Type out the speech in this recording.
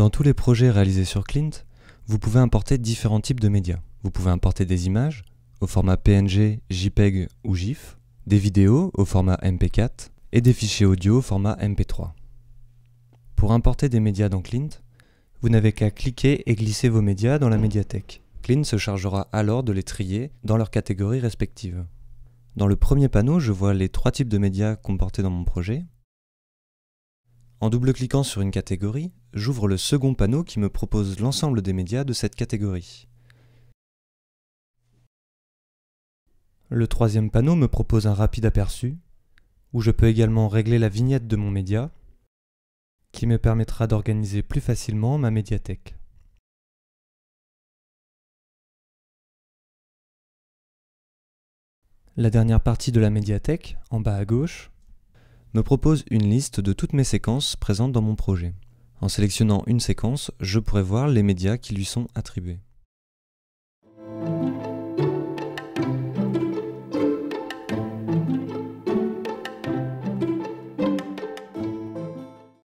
Dans tous les projets réalisés sur Clint, vous pouvez importer différents types de médias. Vous pouvez importer des images au format PNG, JPEG ou GIF, des vidéos au format MP4 et des fichiers audio au format MP3. Pour importer des médias dans Clint, vous n'avez qu'à cliquer et glisser vos médias dans la médiathèque. Clint se chargera alors de les trier dans leurs catégories respectives. Dans le premier panneau, je vois les trois types de médias comportés dans mon projet. En double-cliquant sur une catégorie, j'ouvre le second panneau qui me propose l'ensemble des médias de cette catégorie. Le troisième panneau me propose un rapide aperçu, où je peux également régler la vignette de mon média, qui me permettra d'organiser plus facilement ma médiathèque. La dernière partie de la médiathèque, en bas à gauche, me propose une liste de toutes mes séquences présentes dans mon projet. En sélectionnant une séquence, je pourrai voir les médias qui lui sont attribués.